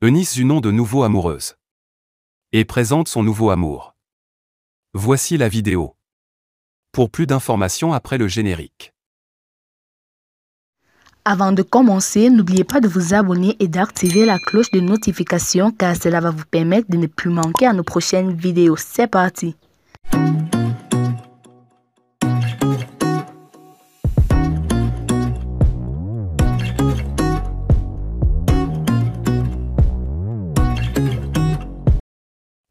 Eunice nom de nouveau amoureuse. Et présente son nouveau amour. Voici la vidéo. Pour plus d'informations après le générique. Avant de commencer, n'oubliez pas de vous abonner et d'activer la cloche de notification car cela va vous permettre de ne plus manquer à nos prochaines vidéos. C'est parti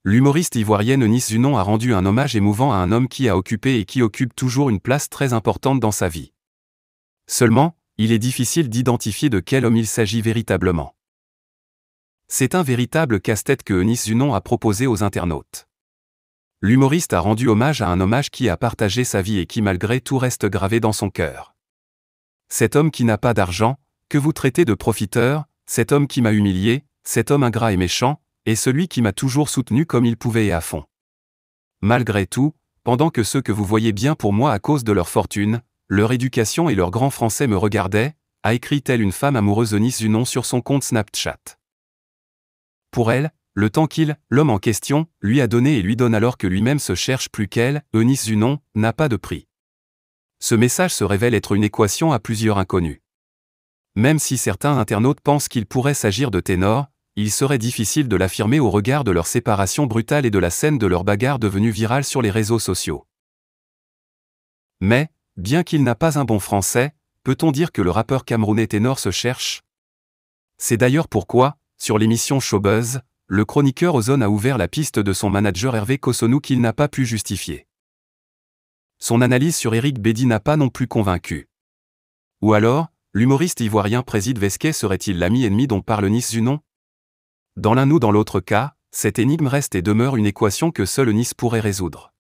l'humoriste ivoirienne Onis Zunon a rendu un hommage émouvant à un homme qui a occupé et qui occupe toujours une place très importante dans sa vie. Seulement, il est difficile d'identifier de quel homme il s'agit véritablement. C'est un véritable casse-tête que Onis Zunon a proposé aux internautes. L'humoriste a rendu hommage à un hommage qui a partagé sa vie et qui malgré tout reste gravé dans son cœur. Cet homme qui n'a pas d'argent, que vous traitez de profiteur, cet homme qui m'a humilié, cet homme ingrat et méchant, et celui qui m'a toujours soutenu comme il pouvait et à fond. Malgré tout, pendant que ceux que vous voyez bien pour moi à cause de leur fortune, leur éducation et leur grand français me regardaient, a écrit-elle une femme amoureuse Eunice Zunon sur son compte Snapchat. Pour elle, le temps qu'il, l'homme en question, lui a donné et lui donne alors que lui-même se cherche plus qu'elle, Eunice Zunon, n'a pas de prix. Ce message se révèle être une équation à plusieurs inconnus. Même si certains internautes pensent qu'il pourrait s'agir de ténor il serait difficile de l'affirmer au regard de leur séparation brutale et de la scène de leur bagarre devenue virale sur les réseaux sociaux. Mais, bien qu'il n'a pas un bon français, peut-on dire que le rappeur camerounais ténor se cherche C'est d'ailleurs pourquoi, sur l'émission Showbuzz, le chroniqueur Ozone a ouvert la piste de son manager Hervé Kosonou qu'il n'a pas pu justifier. Son analyse sur Eric Bédi n'a pas non plus convaincu. Ou alors, l'humoriste ivoirien Préside Vesquet serait-il l'ami ennemi dont parle Nice Zunon dans l'un ou dans l'autre cas, cette énigme reste et demeure une équation que seul Nice pourrait résoudre.